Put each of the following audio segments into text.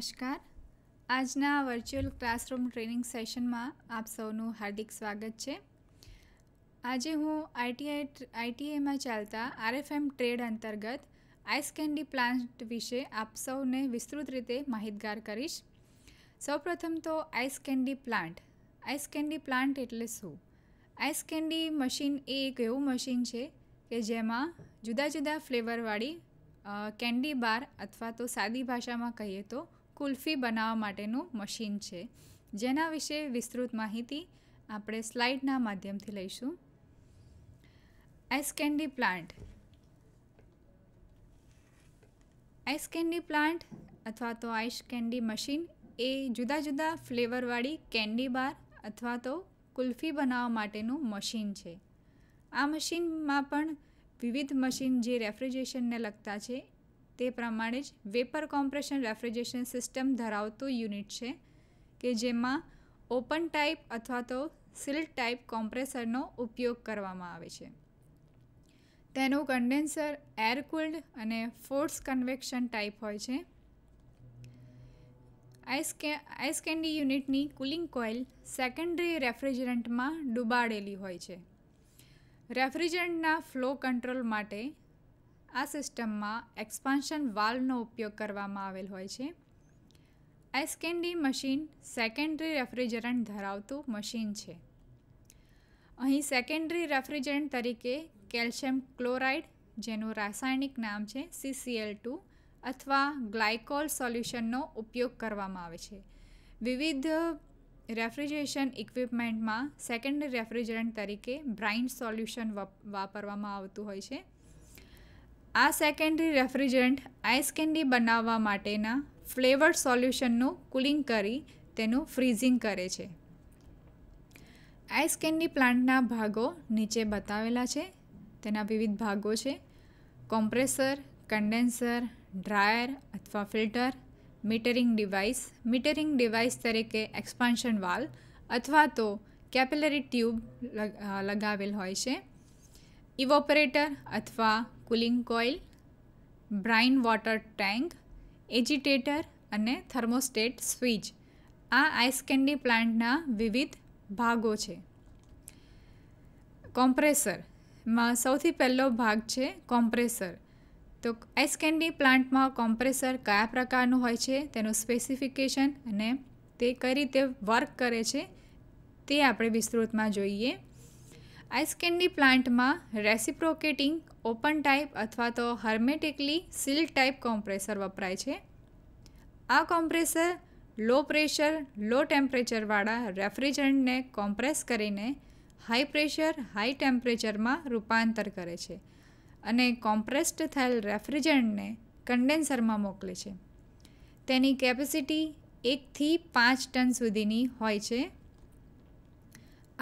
નમસ્કાર આજના virtual classroom training સેશનમાં આપ સૌનું હાર્દિક સ્વાગત છે આજે હું આઈટીઆઈ આઈટીઆઈમાં ચાલતા આરએફએમ ટ્રેડ અંતર્ગત આઈસ કેન્ડી પ્લાન્ટ વિશે આપ સૌને વિસ્તૃત રીતે માહિતગાર કરીશ સૌપ્રથમ તો ice candy plant ice candy plant એટલે શું આઈસ કેન્ડી મશીન એ એક એવું મશીન છે કે જેમાં જુદા જુદા ફ્લેવરવાળી કેન્ડી બાર અથવા તો સાદી ભાષામાં કહીએ તો કુલ્ફી બનાવવા માટેનું મશીન છે જેના વિશે વિસ્તૃત માહિતી આપણે સ્લાઇડના માધ્યમથી લઈશું ice candy plant ice candy plant અથવા તો આઈસ કેન્ડી મશીન એ જુદા જુદા ફ્લેવરવાળી કેન્ડી બાર અથવા તો કુલ્ફી બનાવવા માટેનું મશીન છે આ મશીનમાં પણ વિવિધ મશીન જે રેફ્રિજરેશનને લગતા છે તે પ્રમાણે જ વેપર કોમ્પ્રેશન રેફ્રિજરેશન સિસ્ટમ ધરાવતું યુનિટ છે કે જેમાં ઓપન ટાઈપ અથવા તો સિલ્ટ ટાઈપ કોમ્પ્રેસરનો ઉપયોગ કરવામાં આવે છે તેનું કન્ડેન્સર એર કુલ્ડ અને ફોર્સ કન્વેક્શન ટાઈપ હોય છે આઈસ કે આઈસ કેન્ડી યુનિટની કુલિંગ કોઇલ સેકન્ડરી રેફ્રિજરન્ટમાં ડૂબાડેલી હોય છે રેફ્રિજરન્ટના ફ્લો કંટ્રોલ માટે આ સિસ્ટમમાં એક્સપાન્શન વાલ્વનો ઉપયોગ કરવામાં આવેલ હોય છે એસકેન્ડી મશીન સેકન્ડરી રેફ્રિજરન્ટ ધરાવતું મશીન છે અહીં સેકન્ડરી રેફ્રિજરન્ટ તરીકે કેલ્શિયમ ક્લોરાઇડ જેનું રાસાયણિક નામ છે સીસીએલ ટુ અથવા ગ્લાયકોલ સોલ્યુશનનો ઉપયોગ કરવામાં આવે છે વિવિધ રેફ્રિજરેશન ઇક્વિપમેન્ટમાં સેકન્ડરી રેફ્રિજરન્ટ તરીકે બ્રાઇન સોલ્યુશન વાપરવામાં આવતું હોય છે આ સેકન્ડરી રેફ્રિજરન્ટ આઈસ કેન્ડી બનાવવા માટેના ફ્લેવર સોલ્યુશનનું કુલિંગ કરી તેનું ફ્રીઝિંગ કરે છે આઈસ કેન્ડી પ્લાન્ટના ભાગો નીચે બતાવેલા છે તેના વિવિધ ભાગો છે કોમ્પ્રેસર કન્ડેન્સર ડ્રાયર અથવા filter metering device metering device તરીકે એક્સપાન્શન વાલ અથવા તો કેપિલરી ટ્યુબ લગાવેલ હોય છે ઇવોપરેટર અથવા cooling coil brine water tank agitator અને થર્મોસ્ટેટ સ્વિચ આ આઈસ કેન્ડી પ્લાન્ટના વિવિધ ભાગો છે કોમ્પ્રેસરમાં સૌથી પહેલો ભાગ છે કોમ્પ્રેસર તો આઈસ કેન્ડી પ્લાન્ટમાં કોમ્પ્રેસર કયા પ્રકારનું હોય છે તેનું સ્પેસિફિકેશન અને તે કઈ રીતે વર્ક કરે છે તે આપણે વિસ્તૃતમાં જોઈએ આઈસ કેન્ડી પ્લાન્ટમાં રેસિપ્રોકેટિંગ ઓપન ટાઈપ અથવા તો હર્મેટિકલી સીલ ટાઈપ કોમ્પ્રેસર વપરાય છે આ કોમ્પ્રેસર લો પ્રેશર લો ટેમ્પરેચરવાળા રેફ્રિજરન્ટને કોમ્પ્રેસ કરીને હાઈ પ્રેશર હાઈ ટેમ્પરેચરમાં રૂપાંતર કરે છે અને કોમ્પ્રેસ્ડ થયેલ રેફ્રિજરન્ટને કન્ડેન્સરમાં મોકલે છે તેની કેપેસિટી એકથી પાંચ ટન સુધીની હોય છે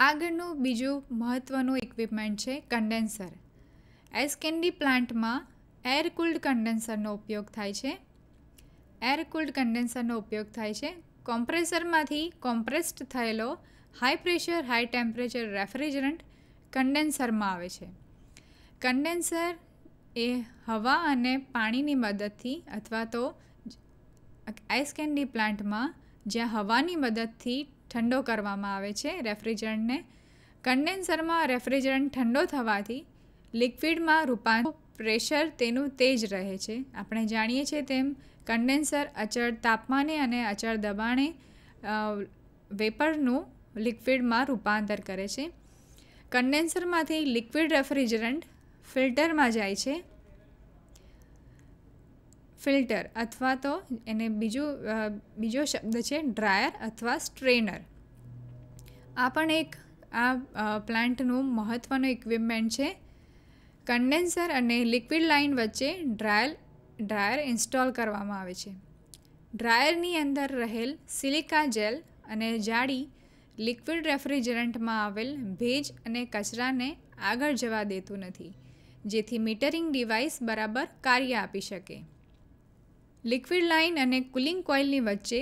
આગળનું બીજું મહત્ત્વનું ઇક્વિપમેન્ટ છે કન્ડેન્સર એસ કેન્ડી પ્લાન્ટમાં એર કુલ્ડ કન્ડેન્સરનો ઉપયોગ થાય છે એર કુલ્ડ કન્ડેન્સરનો ઉપયોગ થાય છે કોમ્પ્રેસરમાંથી કોમ્પ્રેસ્ડ થયેલો high pressure high temperature refrigerant કન્ડેન્સરમાં આવે છે કન્ડેન્સર એ હવા અને પાણીની મદદથી અથવા તો આઈસ કેન્ડી પ્લાન્ટમાં જ્યાં હવાની મદદથી ઠંડો કરવામાં આવે છે રેફ્રિજરન્ટને કન્ડેન્સરમાં રેફ્રિજરન્ટ ઠંડો થવાથી લિક્વિડમાં રૂપાંતર પ્રેશર તેનું તેજ રહે છે આપણે જાણીએ છીએ તેમ કન્ડેન્સર અચળ તાપમાને અને અચળ દબાણે વેપરનું લિક્વિડમાં રૂપાંતર કરે છે કન્ડેન્સરમાંથી લિક્વિડ રેફ્રિજરન્ટ ફિલ્ટરમાં જાય છે ફિલ્ટર અથવા તો એને બીજું બીજો શબ્દ છે ડ્રાયર અથવા સ્ટ્રેનર આ પણ એક આ પ્લાન્ટનું મહત્ત્વનું ઇક્વિપમેન્ટ છે કન્ડેન્સર અને લિક્વિડ લાઇન વચ્ચે ડ્રાયર ડ્રાયર ઇન્સ્ટોલ કરવામાં આવે છે ડ્રાયરની અંદર રહેલ સિલિકા જેલ અને જાળી લિક્વિડ રેફ્રિજરન્ટમાં આવેલ ભેજ અને કચરાને આગળ જવા દેતું નથી જેથી મીટરિંગ ડિવાઇસ બરાબર કાર્ય આપી શકે લિક્વિડ લાઇન અને કુલિંગ કોઇલની વચ્ચે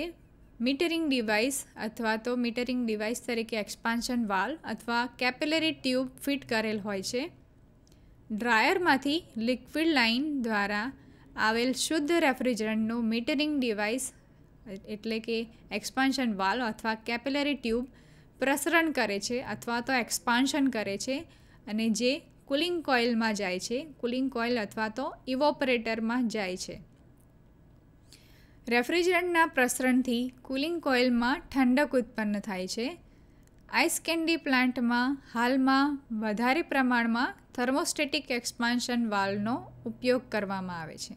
મીટરિંગ ડિવાઇસ અથવા તો મીટરિંગ ડિવાઇસ તરીકે એક્સપાન્શન વાલ અથવા કેપિલરી ટ્યુબ ફિટ કરેલ હોય છે ડ્રાયરમાંથી લિક્વિડ લાઇન દ્વારા આવેલ શુદ્ધ રેફ્રિજરન્ટનું મીટરિંગ ડિવાઇસ એટલે કે એક્સપાન્શન વાલ અથવા કેપિલરી ટ્યુબ પ્રસરણ કરે છે અથવા તો એક્સપાન્શન કરે છે અને જે કુલિંગ કોઇલમાં જાય છે કુલિંગ કોઇલ અથવા તો ઇવોપરેટરમાં જાય છે રેફ્રિજરન્ટના પ્રસરણથી કુલિંગ કોઇલમાં ઠંડક ઉત્પન્ન થાય છે આઈસ કેન્ડી પ્લાન્ટમાં હાલમાં વધારે પ્રમાણમાં થર્મોસ્ટેટિક એક્સપાન્શન વાલ્વનો ઉપયોગ કરવામાં આવે છે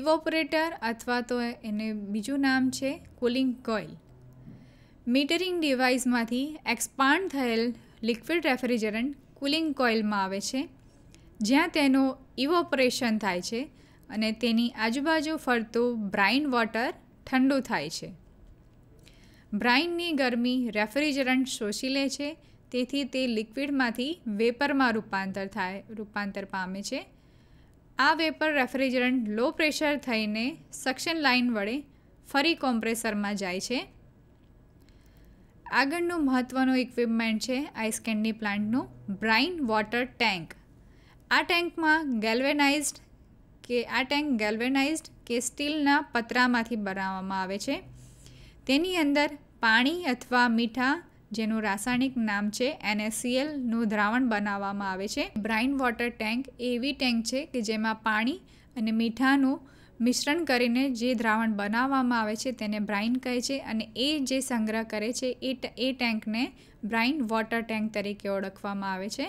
ઇવોપરેટર અથવા તો એને બીજું નામ છે કુલિંગ કોઇલ મીટરિંગ ડિવાઇસમાંથી એક્સપાન્ડ થયેલ લિક્વિડ રેફ્રિજરન્ટ કુલિંગ કોઇલમાં આવે છે જ્યાં તેનું ઇવોપરેશન થાય છે અને તેની આજુબાજુ ફરતું બ્રાઇન વોટર ઠંડુ થાય છે બ્રાઇનની ગરમી રેફ્રિજરન્ટ શોષી લે છે તેથી તે લિક્વિડમાંથી વેપરમાં રૂપાંતર થાય રૂપાંતર પામે છે આ વેપર રેફ્રિજરન્ટ લો પ્રેશર થઈને સક્શન લાઇન વડે ફરી કોમ્પ્રેસરમાં જાય છે આગળનું મહત્ત્વનું ઇક્વિપમેન્ટ છે આઈસ કેન્ડી પ્લાન્ટનું બ્રાઇન વોટર ટેન્ક આ ટેન્કમાં ગેલ્વેનાઇઝ્ડ કે આ ટેન્ક ગેલ્વેનાઇઝ્ડ કે સ્ટીલના પતરામાંથી બનાવવામાં આવે છે તેની અંદર પાણી અથવા મીઠા જેનું રાસાયણિક નામ છે એનએસસીએલનું દ્રાવણ બનાવવામાં આવે છે બ્રાઇન વોટર ટેન્ક એવી ટેન્ક છે કે જેમાં પાણી અને મીઠાનું મિશ્રણ કરીને જે દ્રાવણ બનાવવામાં આવે છે તેને બ્રાઇન કહે છે અને એ જે સંગ્રહ કરે છે એ એ ટેન્કને બ્રાઇન વોટર ટેન્ક તરીકે ઓળખવામાં આવે છે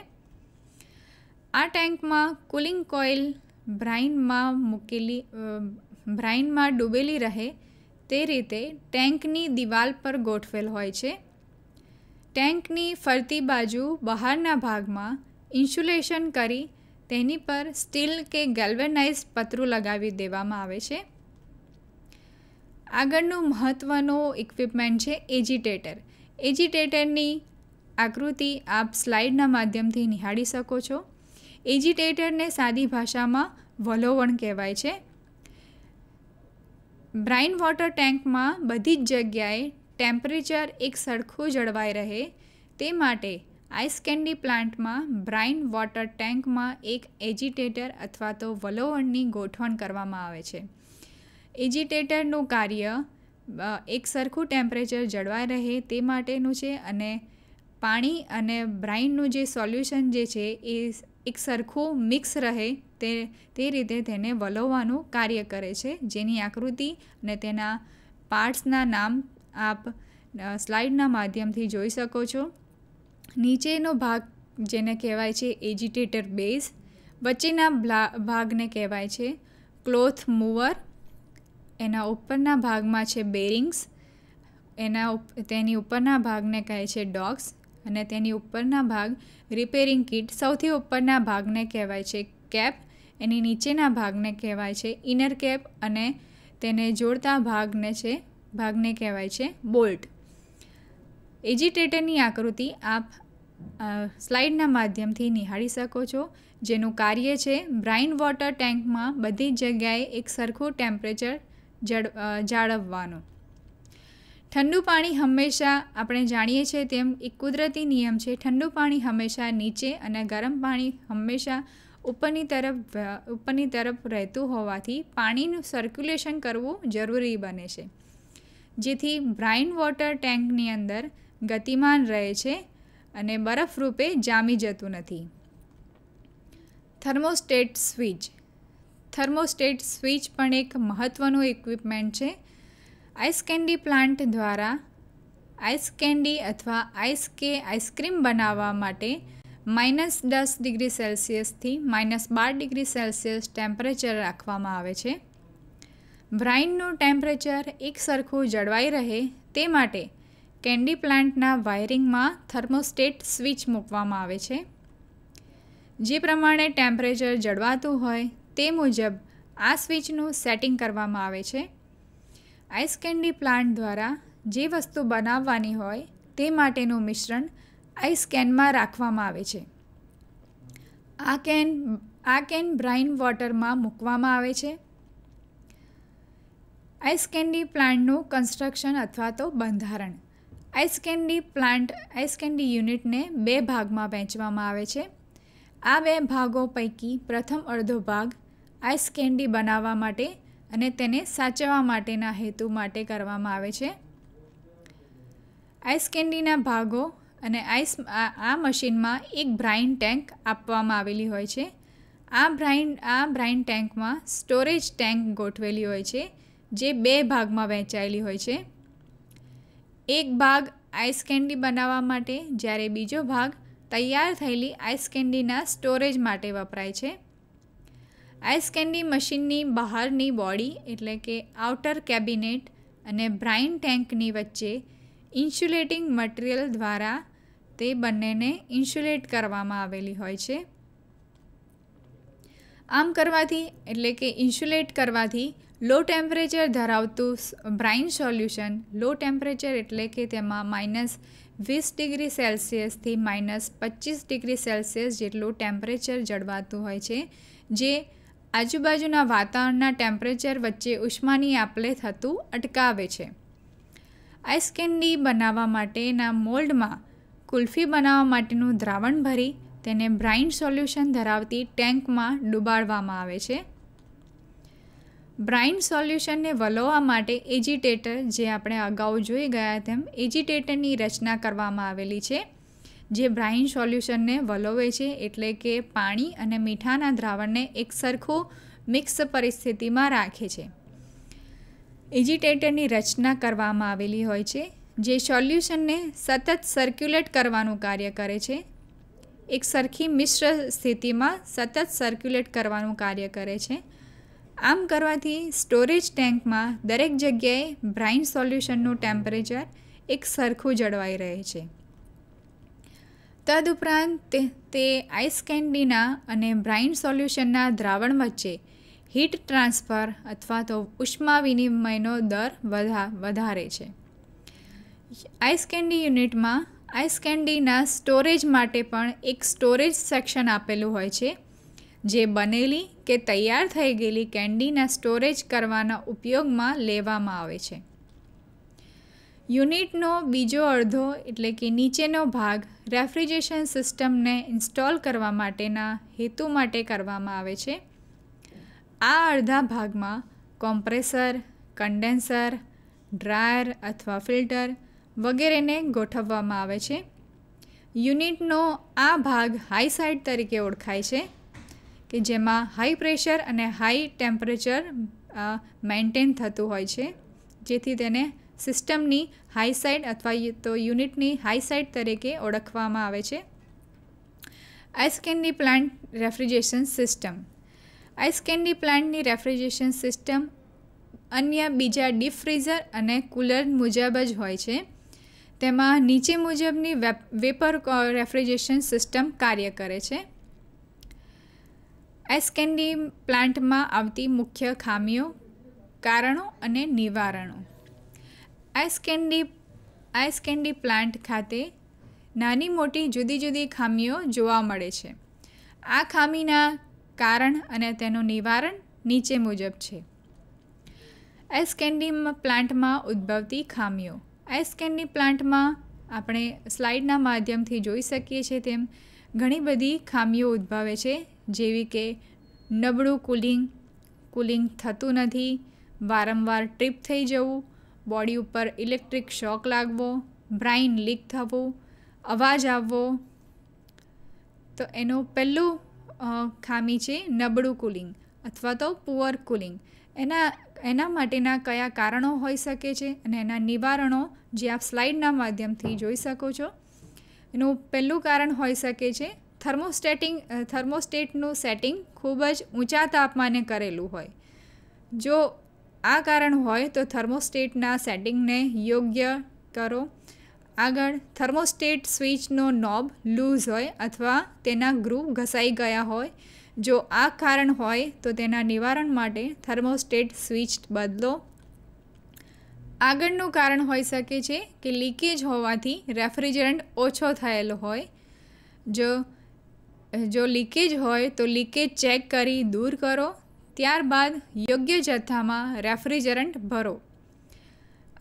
આ ટેન્કમાં કુલિંગ કોઇલ બ્રાઇનમાં મૂકેલી બ્રાઇનમાં ડૂબેલી રહે તે રીતે ટેન્કની દિવાલ પર ગોઠવેલ હોય છે ટેન્કની ફરતી બાજુ બહારના ભાગમાં ઇન્સ્યુલેશન કરી તેની પર સ્ટીલ કે ગેલ્વેનાઇઝ પતરું લગાવી દેવામાં આવે છે આગળનું મહત્ત્વનું ઇક્વિપમેન્ટ છે એજિટેટર એજિટેટરની આકૃતિ આપ સ્લાઇડના માધ્યમથી નિહાળી શકો છો એજિટેટરને સાદી ભાષામાં વલોવણ કહેવાય છે બ્રાઇન વોટર ટેન્કમાં બધી જ જગ્યાએ ટેમ્પરેચર એક સરખું જળવાઈ રહે તે માટે આઈસ કેન્ડી પ્લાન્ટમાં બ્રાઇન વોટર ટેન્કમાં એક એજિટેટર અથવા તો વલોવણની ગોઠવણ કરવામાં આવે છે એજિટેટરનું કાર્ય એક સરખું ટેમ્પરેચર જળવાઈ રહે તે માટેનું છે અને પાણી અને બ્રાઇનનું જે સોલ્યુશન જે છે એ એક સરખું મિક્સ રહે તે તે રીતે તેને વલોવવાનું કાર્ય કરે છે જેની આકૃતિ અને તેના પાર્ટ્સના નામ આપ સ્લાઇડના માધ્યમથી જોઈ શકો છો નીચેનો ભાગ જેને કહેવાય છે એજિટેટર બેઝ વચ્ચેના ભાગને કહેવાય છે ક્લોથ મૂવર એના ઉપરના ભાગમાં છે બેરિંગ્સ એના તેની ઉપરના ભાગને કહે છે ડોગ્સ અને તેની ઉપરના ભાગ રિપેરિંગ કિટ સૌથી ઉપરના ભાગને કહેવાય છે કેપ એની નીચેના ભાગને કહેવાય છે ઇનર કેપ અને તેને જોડતા ભાગને છે ભાગને કહેવાય છે બોલ્ટ એજિટેટરની આકૃતિ આપ સ્લાઇડના માધ્યમથી નિહાળી શકો છો જેનું કાર્ય છે બ્રાઇન વોટર ટેન્કમાં બધી જગ્યાએ એક સરખું ટેમ્પરેચર જળ જાળવવાનું ઠંડુ પાણી હંમેશા આપણે જાણીએ છીએ તેમ એક કુદરતી નિયમ છે ઠંડુ પાણી હંમેશા નીચે અને ગરમ પાણી હંમેશા ઉપરની તરફ ઉપરની તરફ રહેતું હોવાથી પાણીનું સર્ક્યુલેશન કરવું જરૂરી બને છે જેથી બ્રાઇન વોટર ટેન્કની અંદર ગતિમાન રહે છે અને બરફ રૂપે જામી જતું નથી થર્મોસ્ટેટ સ્વિચ થર્મોસ્ટેટ સ્વિચ પણ એક મહત્ત્વનું ઇક્વિપમેન્ટ છે આઈસ કેન્ડી પ્લાન્ટ દ્વારા આઈસ કેન્ડી અથવા આઈસ કે આઈસક્રીમ બનાવવા માટે માઇનસ દસ ડિગ્રી સેલ્સિયસથી માઇનસ બાર ડિગ્રી સેલ્સિયસ ટેમ્પરેચર રાખવામાં આવે છે બ્રાઇનનું ટેમ્પરેચર એક સરખું જળવાઈ રહે તે માટે કેન્ડી પ્લાન્ટના વાયરિંગમાં થર્મોસ્ટેટ સ્વિચ મૂકવામાં આવે છે જે પ્રમાણે ટેમ્પરેચર જળવાતું હોય તે મુજબ આ સ્વિચનું સેટિંગ કરવામાં આવે છે આઈસ કેન્ડી પ્લાન્ટ દ્વારા જે વસ્તુ બનાવવાની હોય તે માટેનું મિશ્રણ આઈસ કેનમાં રાખવામાં આવે છે આ કેન આ કેન બ્રાઇન વોટરમાં મૂકવામાં આવે છે આઈસ કેન્ડી પ્લાન્ટનું કન્સ્ટ્રક્શન અથવા તો બંધારણ ice candy plant ice candy યુનિટને બે ભાગમાં વહેંચવામાં આવે છે આ બે ભાગો પૈકી પ્રથમ અડધો ભાગ આઈસ કેન્ડી બનાવવા માટે અને તેને સાચવવા માટેના હેતુ માટે કરવામાં આવે છે આઈસ કેન્ડીના ભાગો અને આઈસ આ મશીનમાં એક બ્રાઇન ટેન્ક આપવામાં આવેલી હોય છે આ બ્રાઇન આ બ્રાઇન ટેન્કમાં સ્ટોરેજ ટેન્ક ગોઠવેલી હોય છે જે બે ભાગમાં વહેંચાયેલી હોય છે એક ભાગ આઈસ કેન્ડી બનાવવા માટે જ્યારે બીજો ભાગ તૈયાર થયેલી આઈસ કેન્ડીના સ્ટોરેજ માટે વપરાય છે આઈસ કેન્ડી મશીનની બહારની બોડી એટલે કે આઉટર કેબિનેટ અને બ્રાઇન ટેન્કની વચ્ચે ઇન્સ્યુલેટિંગ મટીરિયલ દ્વારા તે બંનેને ઇન્સ્યુલેટ કરવામાં આવેલી હોય છે આમ કરવાથી એટલે કે ઇન્સ્યુલેટ કરવાથી લો ટેમ્પરેચર ધરાવતું બ્રાઇન સોલ્યુશન લો ટેમ્પરેચર એટલે કે તેમાં માઇનસ વીસ ડિગ્રી સેલ્સિયસથી માઇનસ પચીસ ડિગ્રી સેલ્સિયસ જેટલું ટેમ્પરેચર જળવાતું હોય છે જે આજુબાજુના વાતાવરણના ટેમ્પરેચર વચ્ચે ઉષ્માની આપલે થતું અટકાવે છે આઈસ કેન્ડી બનાવવા માટેના મોલ્ડમાં કુલ્ફી બનાવવા માટેનું દ્રાવણ ભરી તેને બ્રાઇન સોલ્યુશન ધરાવતી ટેન્કમાં ડુબાડવામાં આવે છે બ્રાઇન સોલ્યુશનને વલોવા માટે એજિટેટર જે આપણે અગાઉ જોઈ ગયા તેમ એજિટેટરની રચના કરવામાં આવેલી છે જે બ્રાઇન સોલ્યુશનને વલોવે છે એટલે કે પાણી અને મીઠાના દ્રાવણને એક સરખો મિક્સ પરિસ્થિતિમાં રાખે છે એજિટેટરની રચના કરવામાં આવેલી હોય છે જે સોલ્યુશનને સતત સર્ક્યુલેટ કરવાનું કાર્ય કરે છે એક સરખી મિશ્ર સ્થિતિમાં સતત સર્ક્યુલેટ કરવાનું કાર્ય કરે છે આમ કરવાથી સ્ટોરેજ ટેન્કમાં દરેક જગ્યાએ બ્રાઇન સોલ્યુશનનું ટેમ્પરેચર એક સરખું જળવાઈ રહે છે તદુપરાંત તે આઈસ કેન્ડીના અને બ્રાઇન સોલ્યુશનના દ્રાવણ વચ્ચે હીટ ટ્રાન્સફર અથવા તો ઉષ્મા વિનિમયનો દર વધા વધારે છે આઈસ કેન્ડી યુનિટમાં આઈસ કેન્ડીના સ્ટોરેજ માટે પણ એક સ્ટોરેજ સેક્શન આપેલું હોય છે જે બનેલી કે તૈયાર થઈ ગયેલી કેન્ડીના સ્ટોરેજ કરવાના ઉપયોગમાં લેવામાં આવે છે યુનિટનો બીજો અડધો એટલે કે નીચેનો ભાગ રેફ્રિજરેશન સિસ્ટમને ઇન્સ્ટોલ કરવા માટેના હેતુ માટે કરવામાં આવે છે આ અડધા ભાગમાં કોમ્પ્રેસર કન્ડેન્સર ડ્રાયર અથવા ફિલ્ટર વગેરેને ગોઠવવામાં આવે છે યુનિટનો આ ભાગ હાઈ સાઇડ તરીકે ઓળખાય છે કે જેમાં હાઈ પ્રેશર અને હાઈ ટેમ્પરેચર મેન્ટેન થતું હોય છે જેથી તેને સિસ્ટમની હાઈ સાઇડ અથવા તો યુનિટની હાઈ સાઇડ તરીકે ઓળખવામાં આવે છે ice candy plant refrigeration system ice candy પ્લાન્ટની રેફ્રિજરેશન સિસ્ટમ અન્ય બીજા ડીપ ફ્રીઝર અને કુલર મુજબ જ હોય છે તેમાં નીચે મુજબની વેપર રેફ્રિજરેશન સિસ્ટમ કાર્ય કરે છે આઈસ કેન્ડી પ્લાન્ટમાં આવતી મુખ્ય ખામીઓ કારણો અને નિવારણો ice candy ice candy plant ખાતે નાની મોટી જુદી જુદી ખામીઓ જોવા મળે છે આ ખામીના કારણ અને તેનું નિવારણ નીચે મુજબ છે આઈસ કેન્ડી પ્લાન્ટમાં ઉદ્ભવતી ખામીઓ આઈસ કેન્ડી પ્લાન્ટમાં આપણે સ્લાઇડના માધ્યમથી જોઈ શકીએ છીએ તેમ ઘણી બધી ખામીઓ ઉદ્ભવે છે જેવી કે નબળું કુલિંગ કુલિંગ થતું નથી વારંવાર ટ્રીપ થઈ જવું બોડી ઉપર ઇલેક્ટ્રિક શોક લાગવો બ્રાઇન લીક થવું અવાજ આવવો તો એનું પહેલું ખામી છે નબળું કુલિંગ અથવા તો પુઅર કુલિંગ એના એના માટેના કયા કારણો હોઈ શકે છે અને એના નિવારણો જે આપ સ્લાઇડના માધ્યમથી જોઈ શકો છો એનું પહેલું કારણ હોઈ શકે છે થર્મોસ્ટેટિંગ થર્મોસ્ટેટનું સેટિંગ ખૂબ જ ઊંચા તાપમાને કરેલું હોય જો આ કારણ હોય તો થર્મોસ્ટેટના સેટિંગને યોગ્ય કરો આગળ થર્મોસ્ટેટ સ્વિચનો નોબ લૂઝ હોય અથવા તેના ગ્રુપ ઘસાઈ ગયા હોય જો આ કારણ હોય તો તેના નિવારણ માટે થર્મોસ્ટેટ સ્વિચ બદલો આગળનું કારણ હોઈ શકે છે કે લીકેજ હોવાથી રેફ્રિજરન્ટ ઓછો થયેલો હોય જો જો લીકેજ હોય તો લીકેજ ચેક કરી દૂર કરો ત્યારબાદ યોગ્ય જથ્થામાં રેફ્રિજરન્ટ ભરો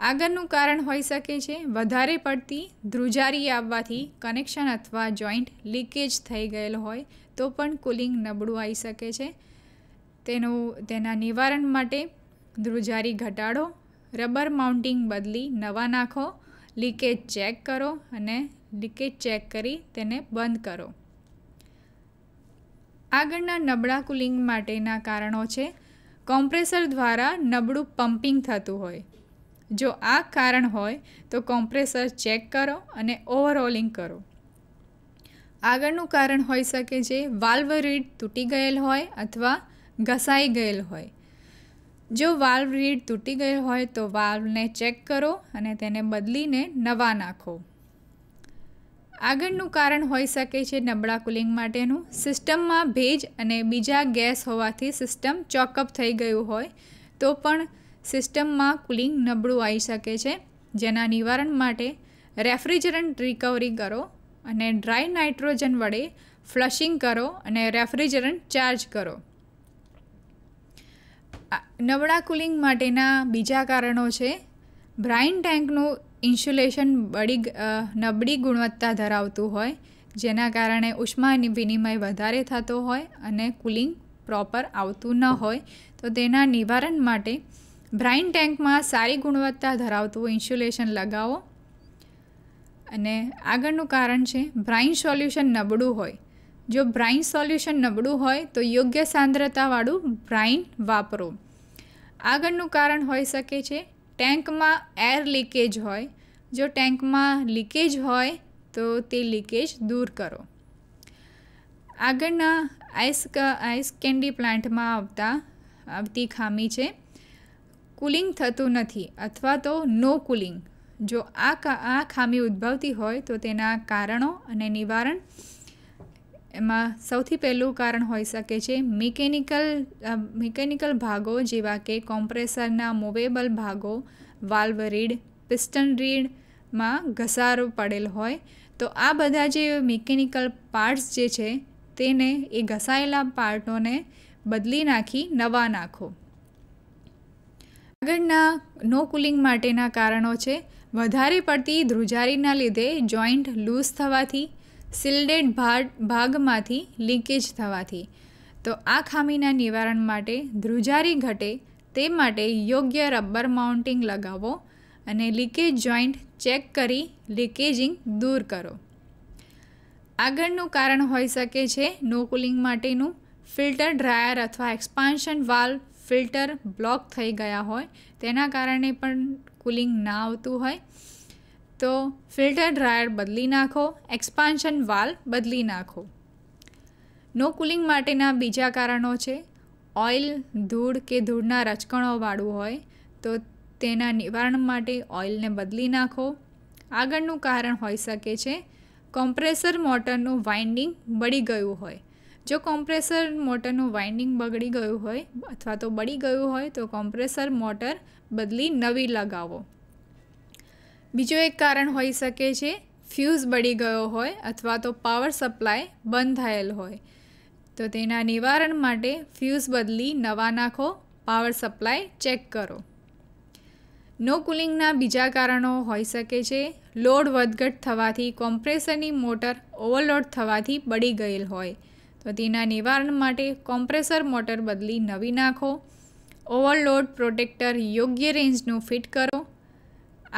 આગળનું કારણ હોઈ શકે છે વધારે પડતી ધ્રુજારી આવવાથી કનેક્શન અથવા જોઈન્ટ લીકેજ થઈ ગયેલ હોય તો પણ કુલિંગ નબળું આવી શકે છે તેનું તેના નિવારણ માટે ધ્રુજારી ઘટાડો રબર માઉન્ટિંગ બદલી નવા નાખો લીકેજ ચેક કરો અને લીકેજ ચેક કરી તેને બંધ કરો આગળના નબળા કુલિંગ માટેના કારણો છે કોમ્પ્રેસર દ્વારા નબળું પમ્પિંગ થતું હોય જો આ કારણ હોય તો કોમ્પ્રેસર ચેક કરો અને ઓવરઓલિંગ કરો આગળનું કારણ હોઈ શકે છે વાલ્વ રીડ તૂટી ગયેલ હોય અથવા ઘસાઈ ગયેલ હોય જો વાલ્વ રીડ તૂટી ગયેલ હોય તો વાલ્વને ચેક કરો અને તેને બદલીને નવા નાખો આગળનું કારણ હોઈ શકે છે નબળા કુલિંગ માટેનું સિસ્ટમમાં ભેજ અને બીજા ગેસ હોવાથી સિસ્ટમ ચોકઅપ થઈ ગયું હોય તો પણ સિસ્ટમમાં કુલિંગ નબળું આવી શકે છે જેના નિવારણ માટે રેફ્રિજરન્ટ રિકવરી કરો અને ડ્રાય નાઇટ્રોજન વડે ફ્લશિંગ કરો અને રેફ્રિજરન્ટ ચાર્જ કરો નબળા કુલિંગ માટેના બીજા કારણો છે બ્રાઇન ટેન્કનું ઇન્સ્યુલેશન બડી નબળી ગુણવત્તા ધરાવતું હોય જેના કારણે ઉષ્મા વિનિમય વધારે થતો હોય અને કુલિંગ પ્રોપર આવતું ન હોય તો તેના નિવારણ માટે બ્રાઇન ટેન્કમાં સારી ગુણવત્તા ધરાવતું ઇન્સ્યુલેશન લગાવો અને આગળનું કારણ છે બ્રાઇન સોલ્યુશન નબળું હોય જો બ્રાઇન સોલ્યુશન નબળું હોય તો યોગ્ય સાંદ્રતાવાળું બ્રાઇન વાપરો આગળનું કારણ હોઈ શકે છે ટેન્કમાં એર લીકેજ હોય જો ટેન્કમાં લીકેજ હોય તો તે લીકેજ દૂર કરો આગળના આઈસ આઈસ કેન્ડી પ્લાન્ટમાં આવતા આવતી ખામી છે કુલિંગ થતું નથી અથવા તો નો કુલિંગ જો આ આ ખામી ઉદ્ભવતી હોય તો તેના કારણો અને નિવારણ એમાં સૌથી પહેલું કારણ હોઈ શકે છે મિકેનિકલ મિકેનિકલ ભાગો જેવા કે કોમ્પ્રેસરના મૂવેબલ ભાગો વાલ્વ રીડ પિસ્ટન રીડમાં ઘસારો પડેલ હોય તો આ બધા જે મિકેનિકલ પાર્ટ્સ જે છે તેને એ ઘસાયેલા પાર્ટોને બદલી નાખી નવા નાખો આગળના નો કુલિંગ માટેના કારણો છે વધારે પડતી ધ્રુજારીના લીધે જોઈન્ટ લૂઝ થવાથી સિલ્ડેડ ભાગમાંથી લીકેજ થવાથી તો આ ખામીના નિવારણ માટે ધ્રુજારી ઘટે તે માટે યોગ્ય રબર માઉન્ટિંગ લગાવો અને લીકેજ જોઈન્ટ ચેક કરી લીકેજિંગ દૂર કરો આગળનું કારણ હોઈ શકે છે નો કુલિંગ માટેનું ફિલ્ટર ડ્રાયર અથવા એક્સપાન્શન વાલ્વ ફિલ્ટર બ્લોક થઈ ગયા હોય તેના કારણે પણ કુલિંગ ના આવતું હોય તો ફિલ્ટર ડ્રાયર બદલી નાખો એક્સપાન્શન વાલ બદલી નાખો નો કુલિંગ માટેના બીજા કારણો છે ઓઇલ ધૂળ કે ધૂળના રચકણોવાળું હોય તો તેના નિવારણ માટે ઓઇલને બદલી નાખો આગળનું કારણ હોઈ શકે છે કોમ્પ્રેસર મોટરનું વાઇન્ડિંગ બળી ગયું હોય જો કોમ્પ્રેસર મોટરનું વાઇન્ડિંગ બગડી ગયું હોય અથવા તો બળી ગયું હોય તો કોમ્પ્રેસર મોટર બદલી નવી લગાવો બીજો એક કારણ હોઈ શકે છે ફ્યુઝ બળી ગયો હોય અથવા તો પાવર સપ્લાય બંધ થયેલ હોય તો તેના નિવારણ માટે ફ્યુઝ બદલી નવા નાખો પાવર સપ્લાય ચેક કરો નો કુલિંગના બીજા કારણો હોઈ શકે છે લોડ વધઘટ થવાથી કોમ્પ્રેસરની મોટર ઓવરલોડ થવાથી બળી ગયેલ હોય તો તેના નિવારણ માટે કોમ્પ્રેસર મોટર બદલી નવી નાખો ઓવરલોડ પ્રોટેક્ટર યોગ્ય રેન્જનું ફિટ કરો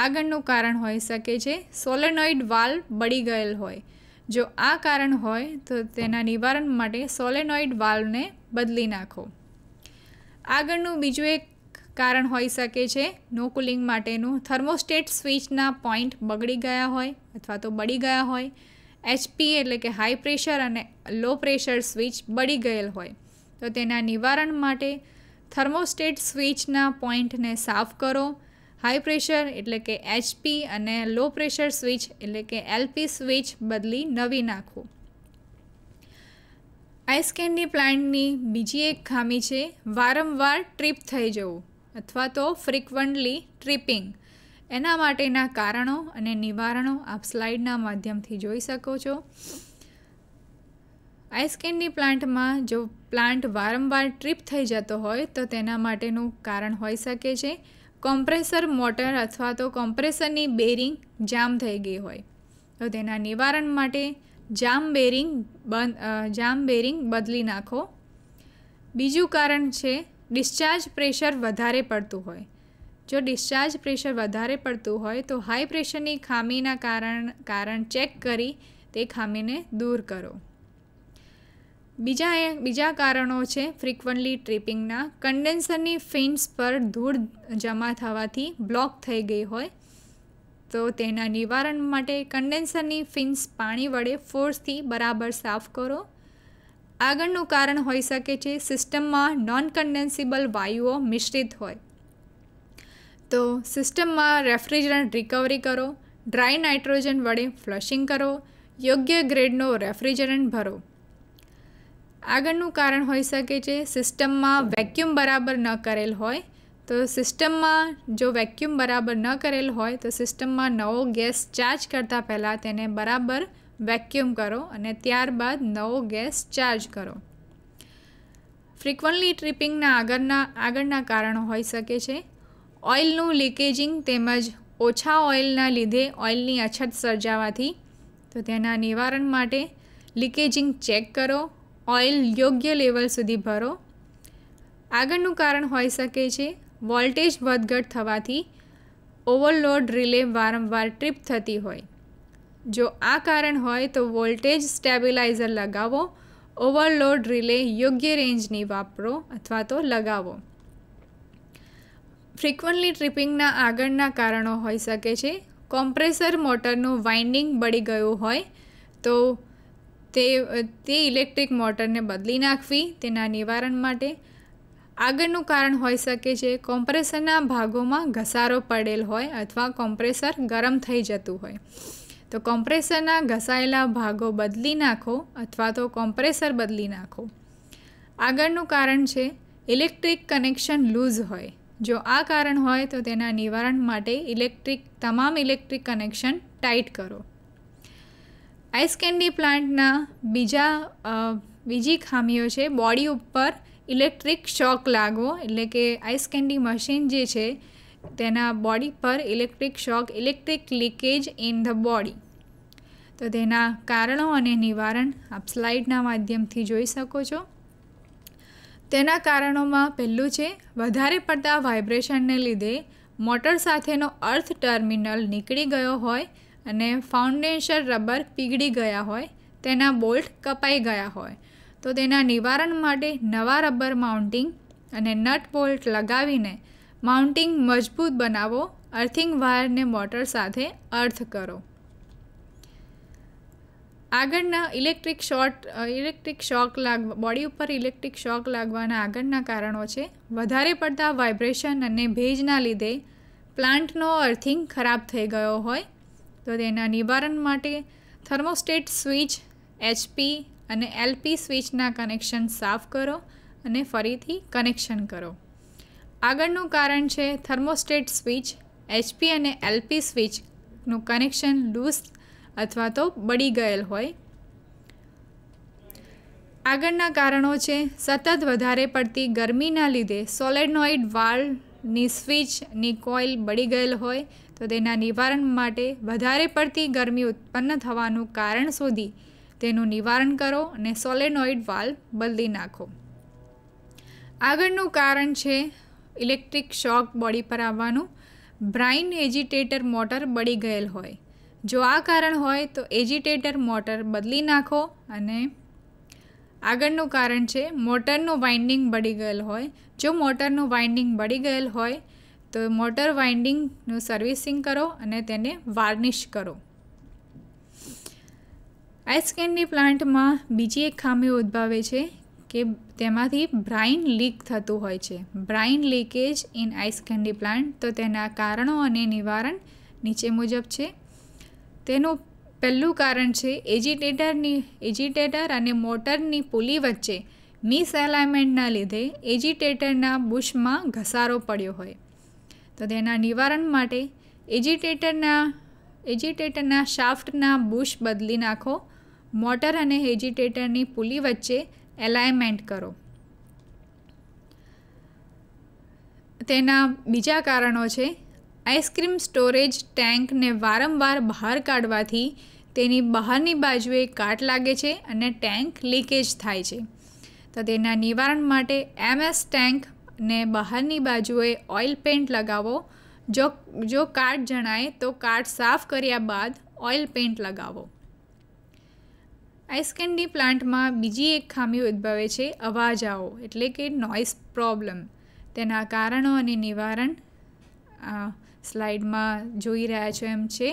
આગળનું કારણ હોઈ શકે છે સોલેનોઇડ વાલ્વ બળી ગયેલ હોય જો આ કારણ હોય તો તેના નિવારણ માટે સોલેનોઇડ વાલ્વને બદલી નાખો આગળનું બીજું એક કારણ હોઈ શકે છે નો કુલિંગ માટેનું થર્મોસ્ટેટ સ્વિચના પોઈન્ટ બગડી ગયા હોય અથવા તો બળી ગયા હોય એચપી એટલે કે હાઈ પ્રેશર અને લો પ્રેશર સ્વિચ બળી ગયેલ હોય તો તેના નિવારણ માટે થર્મોસ્ટેટ સ્વિચના પોઈન્ટને સાફ કરો હાઈ પ્રેશર એટલે કે એચપી અને લો પ્રેશર સ્વિચ એટલે કે એલપી સ્વિચ બદલી નવી નાખો આઈસ કેન્ડી પ્લાન્ટની બીજી એક ખામી છે વારંવાર ટ્રીપ થઈ જવું અથવા તો ફ્રિકવન્ટલી ટ્રીપિંગ એના માટેના કારણો અને નિવારણો આપ સ્લાઇડના માધ્યમથી જોઈ શકો છો આઈસ કેન્ડી પ્લાન્ટમાં જો પ્લાન્ટ વારંવાર ટ્રીપ થઈ જતો હોય તો તેના માટેનું કારણ હોઈ શકે છે કોમ્પ્રેસર મોટર અથવા તો કોમ્પ્રેસરની બેરિંગ જામ થઈ ગઈ હોય તો તેના નિવારણ માટે જામ બેરિંગ બંધ જામ બેરિંગ બદલી નાખો બીજું કારણ છે ડિસ્ચાર્જ પ્રેશર વધારે પડતું હોય જો ડિસ્ચાર્જ પ્રેશર વધારે પડતું હોય તો હાઈ પ્રેશરની ખામીના કારણ કારણ ચેક કરી તે ખામીને દૂર કરો બીજા એ બીજા કારણો છે ફ્રિકવન્ટલી ટ્રીપિંગના કન્ડેન્સરની ફિન્સ પર ધૂળ જમા થવાથી બ્લોક થઈ ગઈ હોય તો તેના નિવારણ માટે કન્ડેન્સરની ફિન્સ પાણી વડે ફોર્સથી બરાબર સાફ કરો આગળનું કારણ હોઈ શકે છે સિસ્ટમમાં નોન કન્ડેન્સિબલ વાયુઓ મિશ્રિત હોય તો સિસ્ટમમાં રેફ્રિજરન્ટ રિકવરી કરો ડ્રાય નાઇટ્રોજન વડે ફ્લશિંગ કરો યોગ્ય ગ્રેડનો રેફ્રિજરન્ટ ભરો આગળનું કારણ હોઈ શકે છે સિસ્ટમમાં વેક્યુમ બરાબર ન કરેલ હોય તો સિસ્ટમમાં જો વેક્યુમ બરાબર ન કરેલ હોય તો સિસ્ટમમાં નવો ગેસ ચાર્જ કરતાં પહેલાં તેને બરાબર વેક્યુમ કરો અને ત્યારબાદ નવો ગેસ ચાર્જ કરો ફ્રિકવન્ટલી ટ્રીપિંગના આગળના આગળના કારણો હોઈ શકે છે ઓઇલનું લીકેજિંગ તેમજ ઓછા ઓઇલના લીધે ઓઇલની અછત સર્જાવાથી તો તેના નિવારણ માટે લીકેજિંગ ચેક કરો ઓઇલ યોગ્ય લેવલ સુધી ભરો આગળનું કારણ હોઈ શકે છે વોલ્ટેજ વધઘટ થવાથી ઓવરલોડ રિલે વારંવાર ટ્રીપ થતી હોય જો આ કારણ હોય તો વોલ્ટેજ સ્ટેબિલાઇઝર લગાવો ઓવરલોડ રિલે યોગ્ય રેન્જની વાપરો અથવા તો લગાવો ફ્રિકવન્ટલી ટ્રીપિંગના આગળના કારણો હોઈ શકે છે કોમ્પ્રેસર મોટરનું વાઇન્ડિંગ બળી ગયું હોય તો તે તે ઇલેક્ટ્રિક મોટરને બદલી નાખવી તેના નિવારણ માટે આગળનું કારણ હોઈ શકે છે કોમ્પ્રેસરના ભાગોમાં ઘસારો પડેલ હોય અથવા કોમ્પ્રેસર ગરમ થઈ જતું હોય તો કોમ્પ્રેસરના ઘસાયેલા ભાગો બદલી નાખો અથવા તો કોમ્પ્રેસર બદલી નાખો આગળનું કારણ છે ઇલેક્ટ્રિક કનેક્શન લૂઝ હોય જો આ કારણ હોય તો તેના નિવારણ માટે ઇલેક્ટ્રિક તમામ ઇલેક્ટ્રિક કનેક્શન ટાઈટ કરો આઈસ કેન્ડી પ્લાન્ટના બીજા બીજી ખામીઓ છે બોડી ઉપર ઇલેક્ટ્રિક શોક લાગવો એટલે કે આઈસ કેન્ડી મશીન જે છે તેના બોડી પર electric shock electric leakage in the body તો તેના કારણો અને નિવારણ આપ સ્લાઇડના માધ્યમથી જોઈ શકો છો તેના કારણોમાં પહેલું છે વધારે પડતા વાઇબ્રેશનને લીધે મોટર સાથેનો અર્થ ટર્મિનલ નીકળી ગયો હોય અને ફાઉન્ડેશન રબર પીગળી ગયા હોય તેના બોલ્ટ કપાઈ ગયા હોય તો તેના નિવારણ માટે નવા રબર માઉન્ટિંગ અને નટ બોલ્ટ લગાવીને માઉન્ટિંગ મજબૂત બનાવો અર્થિંગ વાયરને મોટર સાથે અર્થ કરો આગળના ઇલેક્ટ્રિક શોર્ટ ઇલેક્ટ્રિક શોક લાગ બોડી ઉપર ઇલેક્ટ્રિક શોક લાગવાના આગળના કારણો છે વધારે પડતા વાઇબ્રેશન અને ભેજના લીધે પ્લાન્ટનો અર્થિંગ ખરાબ થઈ ગયો હોય તો તેના નિવારણ માટે થર્મોસ્ટેટ સ્વિચ એચપી અને એલપી સ્વિચના કનેક્શન સાફ કરો અને ફરીથી કનેક્શન કરો આગળનું કારણ છે થર્મોસ્ટેટ સ્વિચ એચપી અને એલપી સ્વિચનું કનેક્શન લૂઝ અથવા તો બળી ગયેલ હોય આગળના કારણો છે સતત વધારે પડતી ગરમીના લીધે સોલેનોઇડ વાળની સ્વિચની કોઇલ બળી ગયેલ હોય તો તેના નિવારણ માટે વધારે પડતી ગરમી ઉત્પન્ન થવાનું કારણ શોધી તેનું નિવારણ કરો અને સોલેનોઇડ વાલ્વ બદલી નાખો આગળનું કારણ છે ઇલેક્ટ્રિક શોક બોડી પર આવવાનું બ્રાઇન એજિટેટર મોટર બળી ગયેલ હોય જો આ કારણ હોય તો એજિટેટર મોટર બદલી નાખો અને આગળનું કારણ છે મોટરનું વાઇન્ડિંગ બળી ગયેલ હોય જો મોટરનું વાઇન્ડિંગ બળી ગયેલ હોય તો મોટર વાઇન્ડિંગનું સર્વિસિંગ કરો અને તેને વાર્નિશ કરો આઈસ કેન્ડી પ્લાન્ટમાં બીજી એક ખામી ઉદ્ભવે છે કે તેમાંથી બ્રાઇન લીક થતું હોય છે brine leakage in ice candy plant તો તેના કારણો અને નિવારણ નીચે મુજબ છે તેનું પહેલું કારણ છે એજિટેટરની એજિટેટર અને મોટરની પુલી વચ્ચે મિસએલાઇમેન્ટના લીધે એજિટેટરના બુશમાં ઘસારો પડ્યો હોય તો તેના નિવારણ માટે એજિટેટરના એજિટેટરના શાફ્ટના બુશ બદલી નાખો મોટર અને એજિટેટરની પુલી વચ્ચે એલાઇમેન્ટ કરો તેના બીજા કારણો છે આઈસ્ક્રીમ સ્ટોરેજ ટેન્કને વારંવાર બહાર કાઢવાથી તેની બહારની બાજુએ કાટ લાગે છે અને ટેન્ક લીકેજ થાય છે તો તેના નિવારણ માટે એમએસ ટેન્ક ને બહારની બાજુએ ઓઇલ પેન્ટ લગાવો જો જો કાર્ડ જણાય તો કાર્ડ સાફ કર્યા બાદ ઓઇલ પેન્ટ લગાવો આઈસ્કેન્ડી પ્લાન્ટમાં બીજી એક ખામી ઉદ્ભવે છે અવાજ આવો એટલે કે નોઇસ પ્રોબ્લેમ તેના કારણો અને નિવારણ સ્લાઇડમાં જોઈ રહ્યા છો એમ છે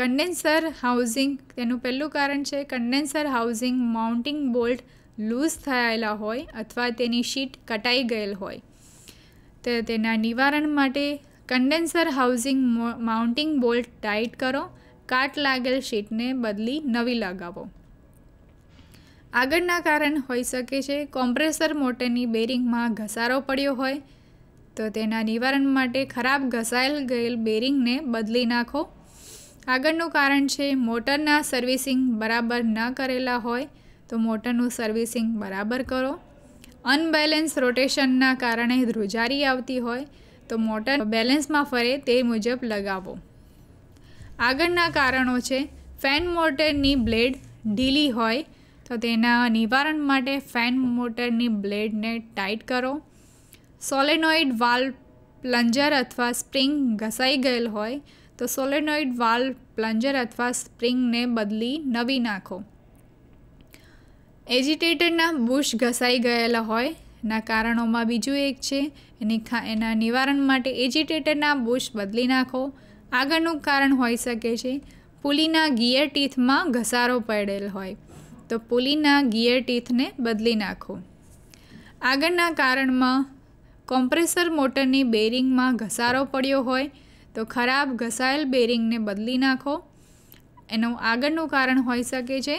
કન્ડેન્સર હાઉસિંગ તેનું પહેલું કારણ છે condenser housing mounting bolt loose થયેલા હોય અથવા તેની શીટ કટાઈ ગયેલ હોય તો તેના નિવારણ માટે condenser housing mounting bolt tight કરો કાટ લાગેલ શીટને બદલી નવી લગાવો આગળના કારણ હોઈ શકે છે કોમ્પ્રેસર મોટરની બેરિંગમાં ઘસારો પડ્યો હોય તો તેના નિવારણ માટે ખરાબ ઘસાયેલ ગયેલ બેરિંગને બદલી નાખો આગળનું કારણ છે મોટરના સર્વિસિંગ બરાબર ન કરેલા હોય તો મોટરનું સર્વિસિંગ બરાબર કરો અનબેલેન્સ રોટેશનના કારણે ધ્રુજારી આવતી હોય તો મોટર બેલેન્સમાં ફરે તે મુજબ લગાવો આગળના કારણો છે ફેન મોટરની બ્લેડ ઢીલી હોય તો તેના નિવારણ માટે ફેન મોટરની બ્લેડને ટાઈટ કરો સોલેનોઇડ વાલ્વ પ્લન્જર અથવા સ્પ્રિંગ ઘસાઈ ગયેલ હોય તો સોલેનોઇડ વાલ પ્લન્જર અથવા સ્પ્રિંગને બદલી નવી નાખો એજિટેટરના બુશ ઘસાઈ ગયેલા હોય ના કારણોમાં બીજું એક છે એની ખા એના નિવારણ માટે એજિટેટરના બુશ બદલી નાખો આગળનું કારણ હોઈ શકે છે પુલીના ગિયર ટીથમાં ઘસારો પડેલ હોય તો પુલીના ગિયર ટીથને બદલી નાખો આગળના કારણમાં કોમ્પ્રેસર મોટરની બેરિંગમાં ઘસારો પડ્યો હોય તો ખરાબ ઘસાયેલ બેરિંગને બદલી નાખો એનું આગળનું કારણ હોઈ શકે છે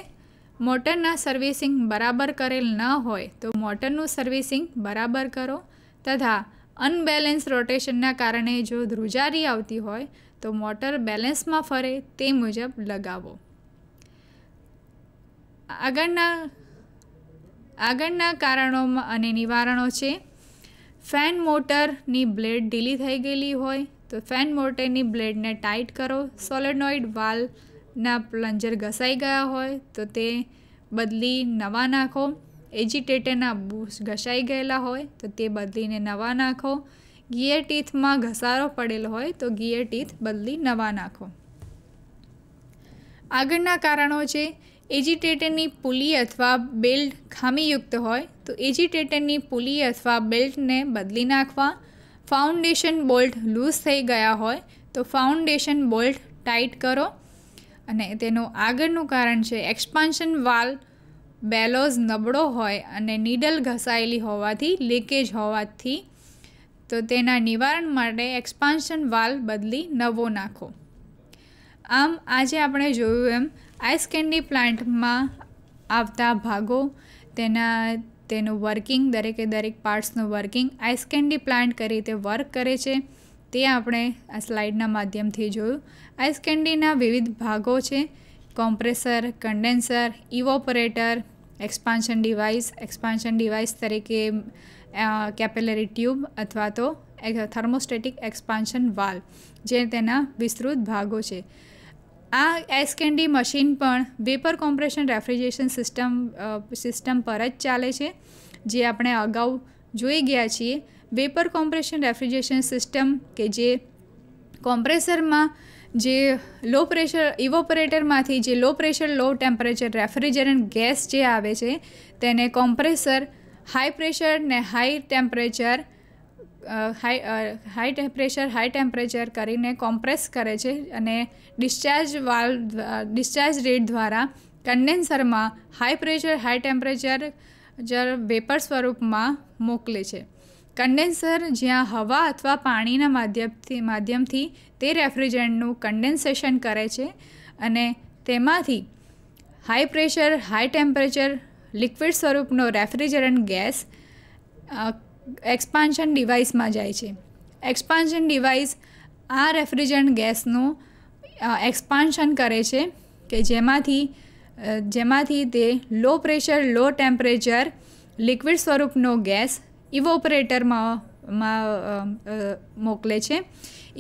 મોટરના સર્વિસિંગ બરાબર કરેલ ન હોય તો મોટરનું સર્વિસિંગ બરાબર કરો તથા અનબેલેન્સ રોટેશનના કારણે જો ધ્રુજારી આવતી હોય તો મોટર બેલેન્સમાં ફરે તે મુજબ લગાવો આગળના આગળના કારણોમાં અને નિવારણો છે ફેન મોટરની બ્લેડ ઢીલી થઈ ગયેલી હોય તો ફેન મોટરની બ્લેડને ટાઈટ કરો સોલેનોઇડ વાલ્વ ના પ્લન્જર ઘસાઈ ગયા હોય તો તે બદલી નવા નાખો એજિટેટરના બૂસ ઘસાઈ ગયેલા હોય તો તે બદલીને નવા નાખો ગિયર ટીથમાં ઘસારો પડેલો હોય તો ગિયર ટીથ બદલી નવા નાખો આગળના કારણો છે એજિટેટરની પુલી અથવા બેલ્ટ ખામીયુક્ત હોય તો એજિટેટરની પુલી અથવા બેલ્ટને બદલી નાખવા ફાઉન્ડેશન બોલ્ટ લૂઝ થઈ ગયા હોય તો ફાઉન્ડેશન બોલ્ટ ટાઈટ કરો અને તેનું આગળનું કારણ છે એક્સપાન્શન વાલ બેલોઝ નબળો હોય અને નીડલ ઘસાયેલી હોવાથી લીકેજ હોવાથી તો તેના નિવારણ માટે એક્સપાન્શન વાલ બદલી નવો નાખો આમ આજે આપણે જોયું એમ આઈસ કેન્ડી પ્લાન્ટમાં આવતા ભાગો તેના તેનું વર્કિંગ દરેકે દરેક પાર્ટ્સનું વર્કિંગ આઈસ કેન્ડી પ્લાન્ટ કઈ રીતે વર્ક કરે છે તે આપણે આ સ્લાઇડના માધ્યમથી જોયું આઈસ કેન્ડીના વિવિધ ભાગો છે compressor condenser evaporator expansion device expansion device તરીકે કેપેલરી ટ્યુબ અથવા તો થર્મોસ્ટેટિક એક્સપાન્શન વાલ જે તેના વિસ્તૃત ભાગો છે આ એસ કેન્ડી મશીન પણ vapour compression refrigeration system system પર જ ચાલે છે જે આપણે અગાઉ જોઈ ગયા છીએ વેપર કોમ્પ્રેશન રેફ્રિજરેશન સિસ્ટમ કે જે કોમ્પ્રેસરમાં જે લો પ્રેશર ઇવોપરેટરમાંથી જે low pressure low temperature refrigerant gas જે આવે છે તેને કોમ્પ્રેસર હાઈ પ્રેશર ને high temperature high high pressure high temperature કરીને કોમ્પ્રેસ કરે છે અને ડિસ્ચાર્જ વાલ ડિસ્ચાર્જ રેટ દ્વારા કન્ડેન્સરમાં હાઈ પ્રેશર હાઈ ટેમ્પરેચર જર વેપર સ્વરૂપમાં મોકલે છે કન્ડેન્સર જ્યાં હવા અથવા પાણીના માધ્યમથી માધ્યમથી તે રેફ્રિજરન્ટનું કન્ડેન્સેશન કરે છે અને તેમાંથી high pressure high temperature liquid સ્વરૂપનો રેફ્રિજરન્ટ ગેસ એક્સપાન્શન ડિવાઇસમાં જાય છે એક્સપાન્શન ડિવાઇસ આ રેફ્રિજરન્ટ ગેસનું એક્સપાન્શન કરે છે કે જેમાંથી જેમાંથી તે low pressure low temperature liquid સ્વરૂપનો ગેસ ઇવોપરેટરમાં મોકલે છે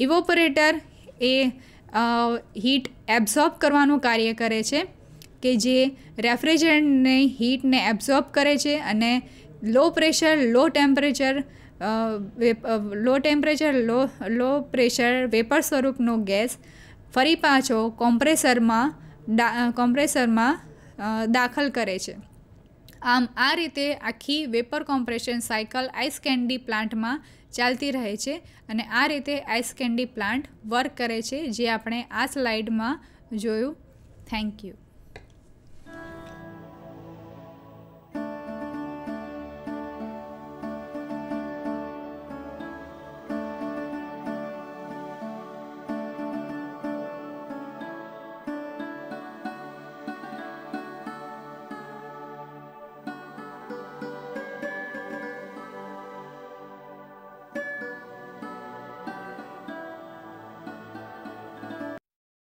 ઇવોપરેટર એ હીટ એબ્ઝોર્બ કરવાનું કાર્ય કરે છે કે જે રેફ્રિજરન્ટને હીટને એબ્ઝોર્બ કરે છે અને low pressure low temperature low temperature low low pressure vapour સ્વરૂપનો ગેસ ફરી પાછો કોમ્પ્રેસરમાં કોમ્પ્રેસરમાં દાખલ કરે છે આમ આ રીતે આખી vapour compression cycle ice candy પ્લાન્ટમાં ચાલતી રહે છે અને આ રીતે આઈસ કેન્ડી પ્લાન્ટ વર્ક કરે છે જે આપણે આ સ્લાઇડમાં જોયું થેન્ક યુ